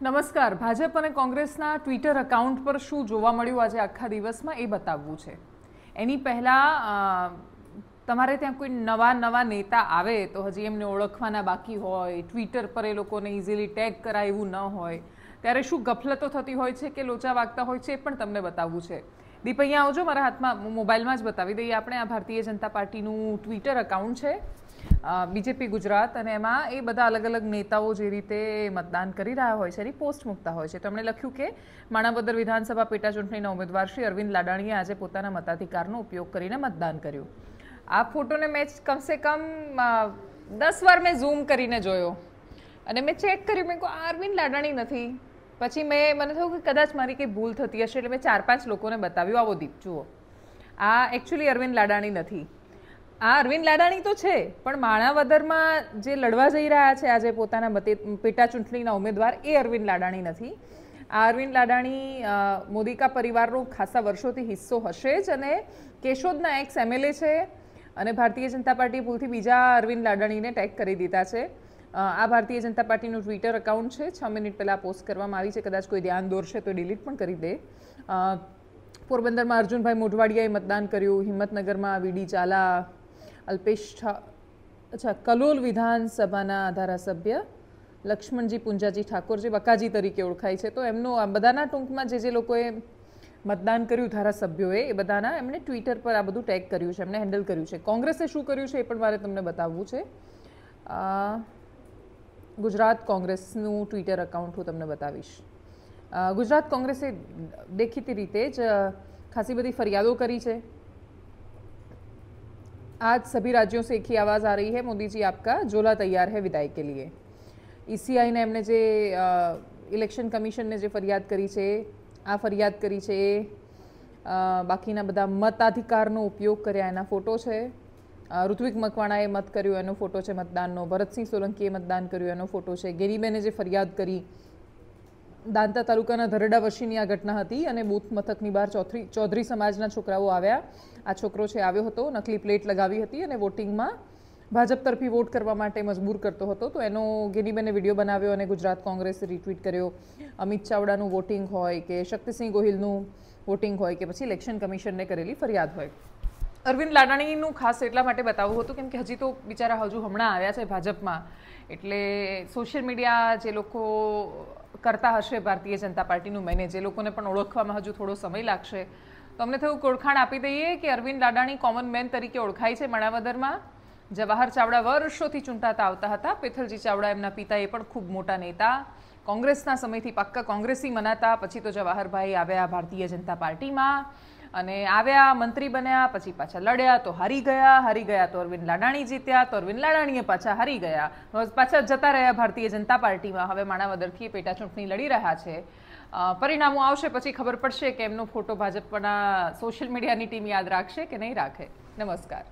નમસ્કાર ભાજપ અને કોંગ્રેસના ટ્વિટર એકાઉન્ટ પર શું જોવા મળ્યું આજે આખા દિવસમાં એ બતાવવું છે એની પહેલાં તમારે ત્યાં કોઈ નવા નવા નેતા આવે તો હજી એમને ઓળખવાના બાકી હોય ટ્વિટર પર એ લોકોને ઇઝીલી ટેગ કરાય એવું ન હોય ત્યારે શું ગફલતો થતી હોય છે કે લોચા વાગતા હોય છે એ પણ તમને બતાવવું છે દીપ અહીંયા આવજો મારા હાથમાં મોબાઈલમાં જ બતાવી દઈએ આપણે આ ભારતીય જનતા પાર્ટીનું ટ્વિટર એકાઉન્ટ છે બીજેપી ગુજરાત અને એમાં એ બધા અલગ અલગ નેતાઓ જે રીતે મતદાન કરી રહ્યા હોય છે એની પોસ્ટ મૂકતા હોય છે તો એમણે લખ્યું કે માણાવદર વિધાનસભા પેટા ચૂંટણીના ઉમેદવાર શ્રી અરવિંદ લાડાણીએ આજે પોતાના મતાધિકારનો ઉપયોગ કરીને મતદાન કર્યું આ ફોટોને મેં કમસે કમ દસ વાર મેં ઝૂમ કરીને જોયો અને મેં ચેક કર્યું મેં કહું આ અરવિંદ લાડાણી નથી પછી મેં મને થયું કે કદાચ મારી કંઈ ભૂલ થતી હશે એટલે મેં ચાર પાંચ લોકોને બતાવ્યું આવો દીપ જુઓ આ એકચ્યુઅલી અરવિંદ લાડાણી નથી આ અરવિંદ લાડાણી તો છે પણ માણાવદરમાં જે લડવા જઈ રહ્યા છે આજે પોતાના મતે પેટા ચૂંટણીના ઉમેદવાર એ અરવિંદ લાડાણી નથી આ અરવિંદ લાડાણી મોદીકા પરિવારનો ખાસા વર્ષોથી હિસ્સો હશે જ અને કેશોદના એક્સ એમએલએ છે અને ભારતીય જનતા પાર્ટી ભૂલથી બીજા અરવિંદ લાડાણીને ટેગ કરી દીધા છે આ ભારતીય જનતા પાર્ટીનું ટ્વિટર એકાઉન્ટ છે છ મિનિટ પહેલાં પોસ્ટ કરવામાં આવી છે કદાચ કોઈ ધ્યાન દોરશે તો ડિલીટ પણ કરી દે પોરબંદરમાં અર્જુનભાઈ મોઢવાડિયાએ મતદાન કર્યું હિંમતનગરમાં વીડી ચાલા અલ્પેશ અચ્છા કલોલ વિધાનસભાના ધારાસભ્ય લક્ષ્મણજી પુંજાજી ઠાકોર જે બકાજી તરીકે ઓળખાય છે તો એમનું આ બધાના ટૂંકમાં જે જે લોકોએ મતદાન કર્યું ધારાસભ્યોએ એ બધાના એમણે ટ્વિટર પર આ બધું ટેગ કર્યું છે એમણે હેન્ડલ કર્યું છે કોંગ્રેસે શું કર્યું છે એ પણ મારે તમને બતાવવું છે ગુજરાત કોંગ્રેસનું ટ્વિટર અકાઉન્ટ હું તમને બતાવીશ ગુજરાત કોંગ્રેસે દેખીતી રીતે જ ખાસી બધી ફરિયાદો કરી છે आज सभी राज्यों से एक ही आवाज़ आ रही है मोदी जी आपका झोला તૈયાર હે વિદાય કે લીએ ઈસીઆઈને એમને જે ઇલેક્શન કમિશનને જે ફરિયાદ કરી છે આ ફરિયાદ કરી છે એ બાકીના બધા મતાધિકારનો ઉપયોગ કર્યા એના ફોટો છે ઋત્વિક મકવાણાએ મત કર્યું એનો ફોટો છે મતદાનનો ભરતસિંહ સોલંકીએ મતદાન કર્યું એનો ફોટો છે ગેરીબેને જે ફરિયાદ કરી દાંતા તાલુકાના ધરડા વશીની આ ઘટના હતી અને બૂથ મથકની બહાર ચોથરી ચૌધરી સમાજના છોકરાઓ આવ્યા આ છોકરો છે આવ્યો હતો નકલી પ્લેટ લગાવી હતી અને વોટિંગમાં ભાજપ તરફી વોટ કરવા માટે મજબૂર કરતો હતો તો એનો ગેનીબેને વિડીયો બનાવ્યો અને ગુજરાત કોંગ્રેસે રિટ્વીટ કર્યો અમિત ચાવડાનું વોટિંગ હોય કે શક્તિસિંહ ગોહિલનું વોટિંગ હોય કે પછી ઇલેક્શન કમિશનને કરેલી ફરિયાદ હોય અરવિંદ લાડાણીનું ખાસ એટલા માટે બતાવવું હતું કેમ કે હજી તો બિચારા હજુ હમણાં આવ્યા છે ભાજપમાં એટલે સોશિયલ મીડિયા જે લોકો કરતા હશે ભારતીય જનતા પાર્ટીનું મેનેજ એ લોકોને પણ ઓળખવામાં હજુ થોડો સમય લાગશે તો અમને થયું ઓળખાણ આપી દઈએ કે અરવિંદ લાડાણી કોમન મેન તરીકે ઓળખાય છે માણાવદરમાં જવાહર ચાવડા વર્ષોથી ચૂંટાતા આવતા હતા પેથલજી ચાવડા એમના પિતા એ પણ ખૂબ મોટા નેતા કોંગ્રેસના સમયથી પાક્કા કોંગ્રેસી મનાતા પછી તો જવાહરભાઈ આવ્યા ભારતીય જનતા પાર્ટીમાં અને આવ્યા મંત્રી બન્યા પછી પાછા લડ્યા તો હારી ગયા હારી ગયા તો અરવિંદ લાડાણી જીત્યા તો અરવિંદ લાડાણીએ પાછા હારી ગયા પાછા જતા રહ્યા ભારતીય જનતા પાર્ટીમાં હવે માણાવદરથી પેટા ચૂંટણી લડી રહ્યા છે પરિણામો આવશે પછી ખબર પડશે કે એમનો ફોટો ભાજપના સોશિયલ મીડિયાની ટીમ યાદ રાખશે કે નહીં રાખે નમસ્કાર